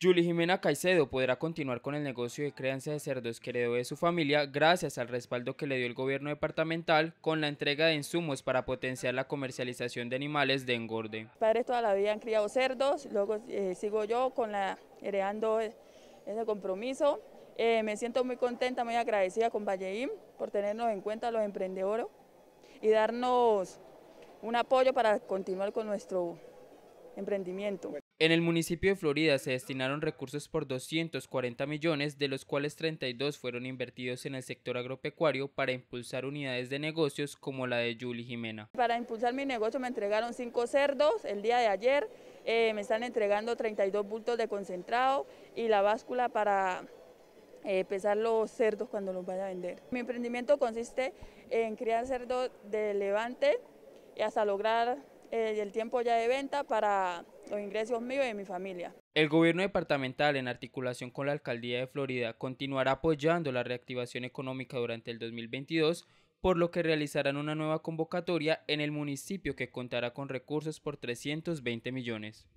Julie Jimena Caicedo podrá continuar con el negocio de crianza de cerdos que heredó de su familia gracias al respaldo que le dio el gobierno departamental con la entrega de insumos para potenciar la comercialización de animales de engorde. Mis padres toda la vida han criado cerdos, luego eh, sigo yo con la heredando eh, ese compromiso. Eh, me siento muy contenta, muy agradecida con Valleim por tenernos en cuenta los emprendedores y darnos un apoyo para continuar con nuestro emprendimiento. En el municipio de Florida se destinaron recursos por 240 millones, de los cuales 32 fueron invertidos en el sector agropecuario para impulsar unidades de negocios como la de Julie Jimena. Para impulsar mi negocio me entregaron 5 cerdos el día de ayer, eh, me están entregando 32 bultos de concentrado y la báscula para eh, pesar los cerdos cuando los vaya a vender. Mi emprendimiento consiste en criar cerdos de levante y hasta lograr eh, el tiempo ya de venta para los ingresos míos y de mi familia. El gobierno departamental, en articulación con la alcaldía de Florida, continuará apoyando la reactivación económica durante el 2022 por lo que realizarán una nueva convocatoria en el municipio que contará con recursos por 320 millones.